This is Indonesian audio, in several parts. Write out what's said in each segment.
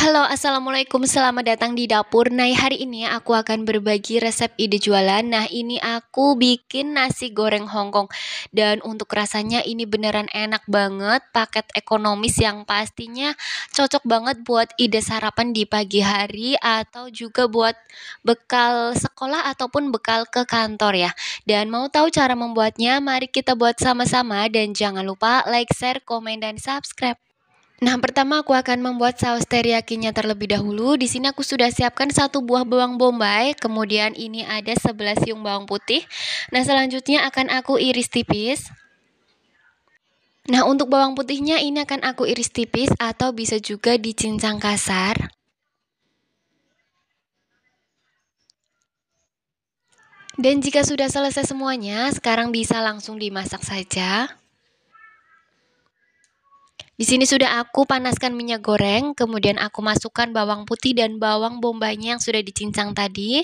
Halo, Assalamualaikum, selamat datang di dapur Nah hari ini aku akan berbagi resep ide jualan Nah ini aku bikin nasi goreng Hongkong Dan untuk rasanya ini beneran enak banget Paket ekonomis yang pastinya cocok banget buat ide sarapan di pagi hari Atau juga buat bekal sekolah ataupun bekal ke kantor ya Dan mau tahu cara membuatnya? Mari kita buat sama-sama Dan jangan lupa like, share, komen, dan subscribe Nah, pertama aku akan membuat saus teriyakinya terlebih dahulu. Di sini aku sudah siapkan satu buah bawang bombay, kemudian ini ada 11 siung bawang putih. Nah, selanjutnya akan aku iris tipis. Nah, untuk bawang putihnya ini akan aku iris tipis atau bisa juga dicincang kasar. Dan jika sudah selesai semuanya, sekarang bisa langsung dimasak saja. Di sini sudah aku panaskan minyak goreng, kemudian aku masukkan bawang putih dan bawang bombaynya yang sudah dicincang tadi.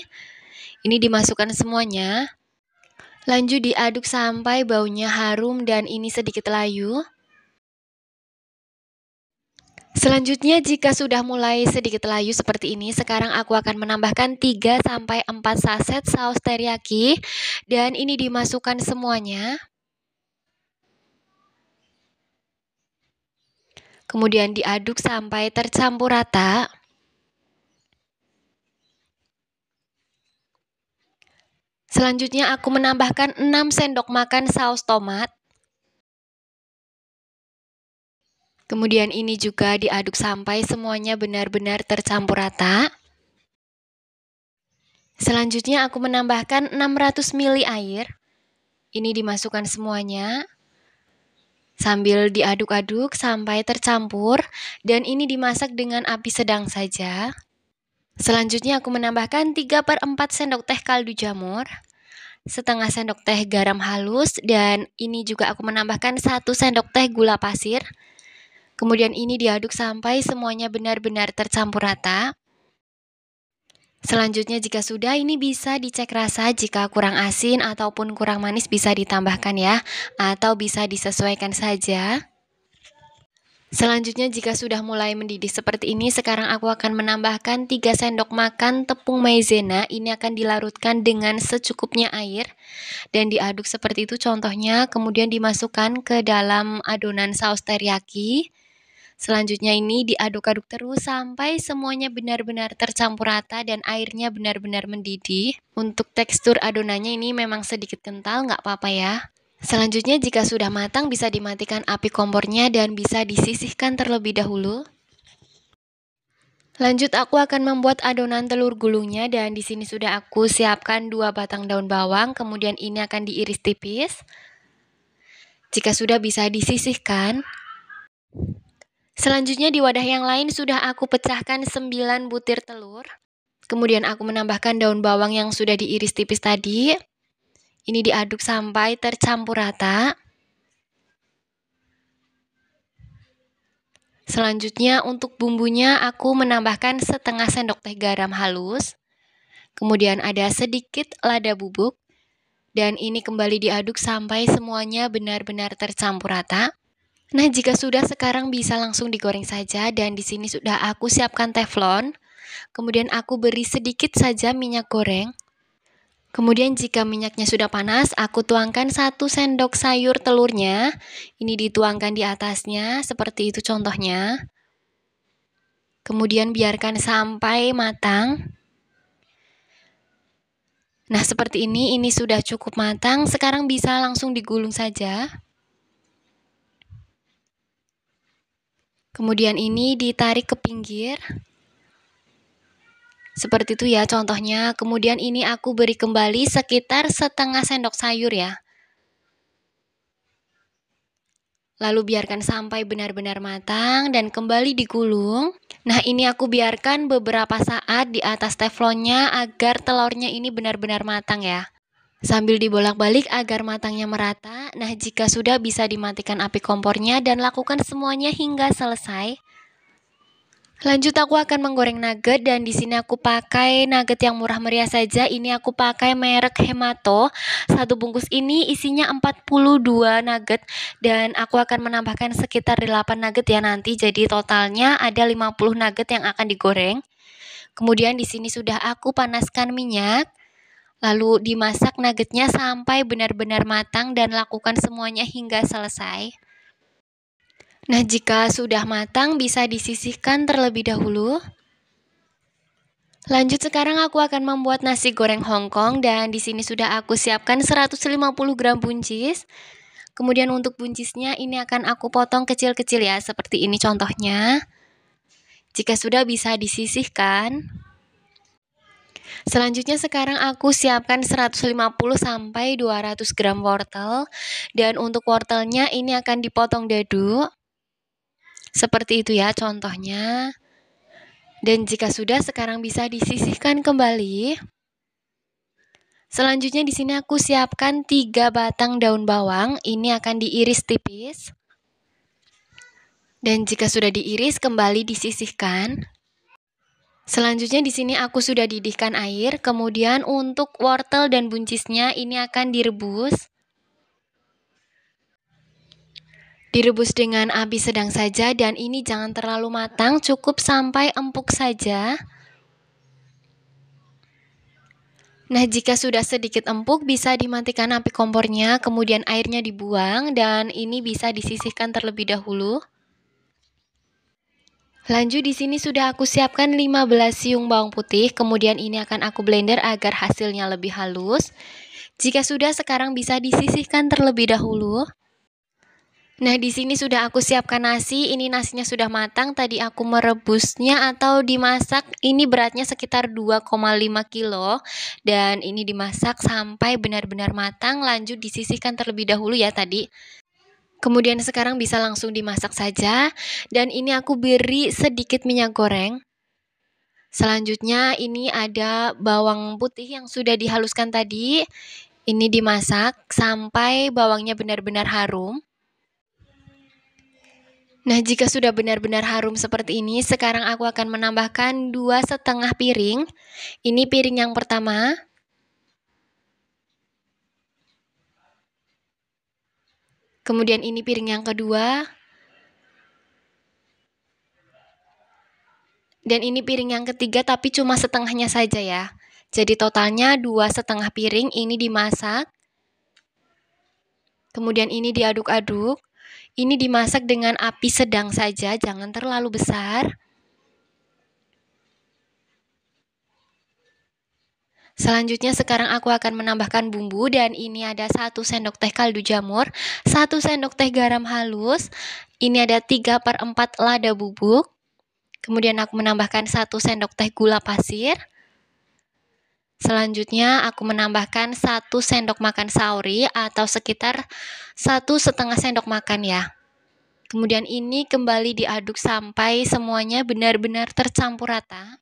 Ini dimasukkan semuanya. Lanjut diaduk sampai baunya harum dan ini sedikit layu. Selanjutnya jika sudah mulai sedikit layu seperti ini, sekarang aku akan menambahkan 3 sampai 4 saset saus teriyaki dan ini dimasukkan semuanya. kemudian diaduk sampai tercampur rata. Selanjutnya aku menambahkan 6 sendok makan saus tomat. Kemudian ini juga diaduk sampai semuanya benar-benar tercampur rata. Selanjutnya aku menambahkan 600 ml air. Ini dimasukkan semuanya sambil diaduk-aduk sampai tercampur dan ini dimasak dengan api sedang saja. Selanjutnya aku menambahkan 3 per 4 sendok teh kaldu jamur, setengah sendok teh garam halus, dan ini juga aku menambahkan 1 sendok teh gula pasir. Kemudian ini diaduk sampai semuanya benar-benar tercampur rata. Selanjutnya jika sudah ini bisa dicek rasa jika kurang asin ataupun kurang manis bisa ditambahkan ya atau bisa disesuaikan saja. Selanjutnya jika sudah mulai mendidih seperti ini sekarang aku akan menambahkan 3 sendok makan tepung maizena ini akan dilarutkan dengan secukupnya air dan diaduk seperti itu contohnya kemudian dimasukkan ke dalam adonan saus teriyaki Selanjutnya ini diaduk-aduk terus sampai semuanya benar-benar tercampur rata dan airnya benar-benar mendidih. Untuk tekstur adonannya ini memang sedikit kental, nggak apa-apa ya. Selanjutnya jika sudah matang bisa dimatikan api kompornya dan bisa disisihkan terlebih dahulu. Lanjut aku akan membuat adonan telur gulungnya dan di sini sudah aku siapkan dua batang daun bawang, kemudian ini akan diiris tipis. Jika sudah bisa disisihkan. Selanjutnya di wadah yang lain sudah aku pecahkan 9 butir telur. Kemudian aku menambahkan daun bawang yang sudah diiris tipis tadi. Ini diaduk sampai tercampur rata. Selanjutnya untuk bumbunya aku menambahkan setengah sendok teh garam halus. Kemudian ada sedikit lada bubuk. Dan ini kembali diaduk sampai semuanya benar-benar tercampur rata. Nah, jika sudah sekarang bisa langsung digoreng saja dan di sini sudah aku siapkan teflon. Kemudian aku beri sedikit saja minyak goreng. Kemudian jika minyaknya sudah panas, aku tuangkan satu sendok sayur telurnya. Ini dituangkan di atasnya, seperti itu contohnya. Kemudian biarkan sampai matang. Nah, seperti ini, ini sudah cukup matang. Sekarang bisa langsung digulung saja. Kemudian ini ditarik ke pinggir. Seperti itu ya contohnya. Kemudian ini aku beri kembali sekitar setengah sendok sayur ya. Lalu biarkan sampai benar-benar matang dan kembali digulung. Nah ini aku biarkan beberapa saat di atas teflonnya agar telurnya ini benar-benar matang ya. Sambil dibolak-balik agar matangnya merata, nah jika sudah bisa dimatikan api kompornya dan lakukan semuanya hingga selesai. Lanjut aku akan menggoreng nugget dan di sini aku pakai nugget yang murah meriah saja. Ini aku pakai merek Hemato. Satu bungkus ini isinya 42 nugget dan aku akan menambahkan sekitar 8 nugget ya nanti. Jadi totalnya ada 50 nugget yang akan digoreng. Kemudian di sini sudah aku panaskan minyak. Lalu dimasak nuggetnya sampai benar-benar matang dan lakukan semuanya hingga selesai. Nah, jika sudah matang bisa disisihkan terlebih dahulu. Lanjut sekarang aku akan membuat nasi goreng Hongkong dan di sini sudah aku siapkan 150 gram buncis. Kemudian untuk buncisnya ini akan aku potong kecil-kecil ya, seperti ini contohnya. Jika sudah bisa disisihkan. Selanjutnya sekarang aku siapkan 150 sampai 200 gram wortel dan untuk wortelnya ini akan dipotong dadu. Seperti itu ya contohnya. Dan jika sudah sekarang bisa disisihkan kembali. Selanjutnya di sini aku siapkan 3 batang daun bawang, ini akan diiris tipis. Dan jika sudah diiris kembali disisihkan. Selanjutnya di sini aku sudah didihkan air, kemudian untuk wortel dan buncisnya ini akan direbus. Direbus dengan api sedang saja dan ini jangan terlalu matang, cukup sampai empuk saja. Nah, jika sudah sedikit empuk, bisa dimatikan api kompornya, kemudian airnya dibuang, dan ini bisa disisihkan terlebih dahulu. Lanjut di sini sudah aku siapkan 15 siung bawang putih, kemudian ini akan aku blender agar hasilnya lebih halus. Jika sudah sekarang bisa disisihkan terlebih dahulu. Nah, di sini sudah aku siapkan nasi. Ini nasinya sudah matang. Tadi aku merebusnya atau dimasak. Ini beratnya sekitar 2,5 kilo dan ini dimasak sampai benar-benar matang. Lanjut disisihkan terlebih dahulu ya tadi. Kemudian sekarang bisa langsung dimasak saja dan ini aku beri sedikit minyak goreng. Selanjutnya ini ada bawang putih yang sudah dihaluskan tadi. Ini dimasak sampai bawangnya benar-benar harum. Nah, jika sudah benar-benar harum seperti ini, sekarang aku akan menambahkan dua setengah piring. Ini piring yang pertama, Kemudian ini piring yang kedua. Dan ini piring yang ketiga tapi cuma setengahnya saja ya. Jadi totalnya dua setengah piring ini dimasak. Kemudian ini diaduk-aduk. Ini dimasak dengan api sedang saja, jangan terlalu besar. Selanjutnya sekarang aku akan menambahkan bumbu dan ini ada 1 sendok teh kaldu jamur, 1 sendok teh garam halus, ini ada 3 per 4 lada bubuk, kemudian aku menambahkan 1 sendok teh gula pasir, Selanjutnya aku menambahkan 1 sendok makan sauri atau sekitar 1 setengah sendok makan ya. Kemudian ini kembali diaduk sampai semuanya benar-benar tercampur rata.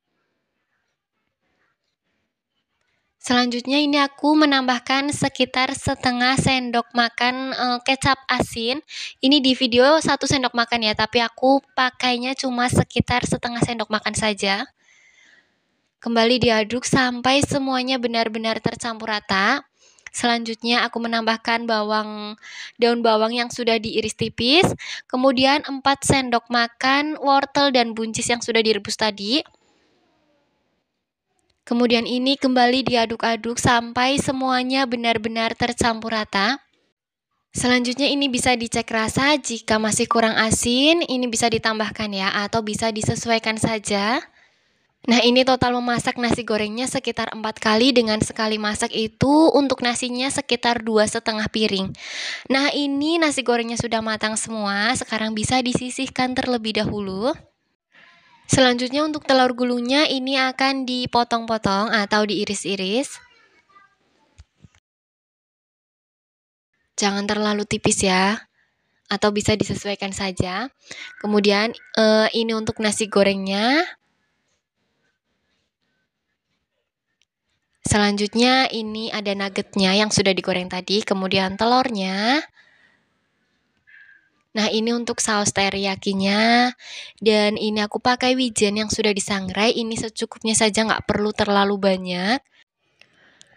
Selanjutnya ini aku menambahkan sekitar setengah sendok makan e, kecap asin. Ini di video satu sendok makan ya, tapi aku pakainya cuma sekitar setengah sendok makan saja. Kembali diaduk sampai semuanya benar-benar tercampur rata. Selanjutnya aku menambahkan bawang daun bawang yang sudah diiris tipis, kemudian 4 sendok makan wortel dan buncis yang sudah direbus tadi. Kemudian ini kembali diaduk-aduk sampai semuanya benar-benar tercampur rata. Selanjutnya ini bisa dicek rasa jika masih kurang asin, ini bisa ditambahkan ya atau bisa disesuaikan saja. Nah ini total memasak nasi gorengnya sekitar 4 kali dengan sekali masak itu untuk nasinya sekitar dua setengah piring. Nah ini nasi gorengnya sudah matang semua, sekarang bisa disisihkan terlebih dahulu. Selanjutnya untuk telur gulungnya ini akan dipotong-potong atau diiris-iris. Jangan terlalu tipis ya, atau bisa disesuaikan saja. Kemudian eh, ini untuk nasi gorengnya. Selanjutnya ini ada nuggetnya yang sudah digoreng tadi, kemudian telurnya. Nah ini untuk saus teriyakinya dan ini aku pakai wijen yang sudah disangrai ini secukupnya saja nggak perlu terlalu banyak.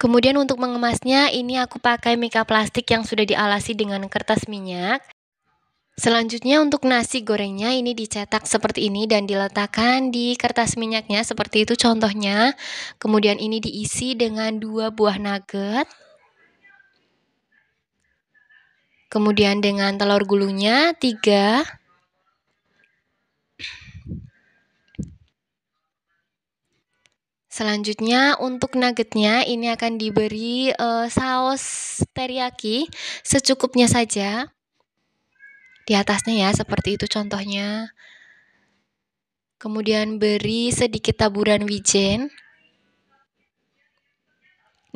Kemudian untuk mengemasnya ini aku pakai mika plastik yang sudah dialasi dengan kertas minyak. Selanjutnya untuk nasi gorengnya ini dicetak seperti ini dan diletakkan di kertas minyaknya seperti itu contohnya. Kemudian ini diisi dengan dua buah nugget. Kemudian dengan telur gulungnya 3. Selanjutnya untuk nuggetnya ini akan diberi uh, saus teriyaki secukupnya saja. Di atasnya ya seperti itu contohnya. Kemudian beri sedikit taburan wijen.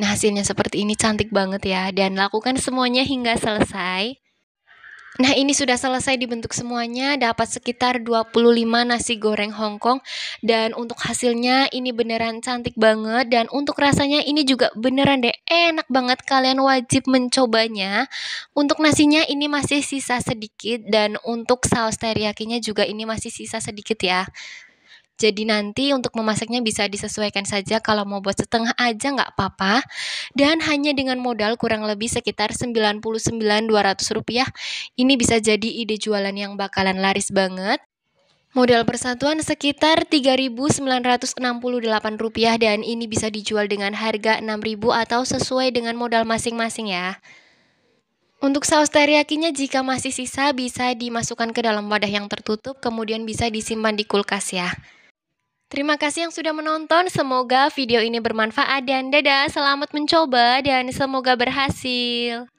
Nah, hasilnya seperti ini cantik banget ya, dan lakukan semuanya hingga selesai. Nah, ini sudah selesai dibentuk semuanya, dapat sekitar 25 nasi goreng Hongkong dan untuk hasilnya ini beneran cantik banget dan untuk rasanya ini juga beneran deh enak banget kalian wajib mencobanya. Untuk nasinya ini masih sisa sedikit dan untuk saus teriyakinya juga ini masih sisa sedikit ya. Jadi nanti untuk memasaknya bisa disesuaikan saja kalau mau buat setengah aja nggak apa-apa. Dan hanya dengan modal kurang lebih sekitar 99.200 rupiah, ini bisa jadi ide jualan yang bakalan laris banget. Modal persatuan sekitar Rp3.968 dan ini bisa dijual dengan harga Rp6.000 atau sesuai dengan modal masing-masing ya. Untuk saus teriyakinya jika masih sisa bisa dimasukkan ke dalam wadah yang tertutup kemudian bisa disimpan di kulkas ya. Terima kasih yang sudah menonton. Semoga video ini bermanfaat dan dadah, selamat mencoba dan semoga berhasil.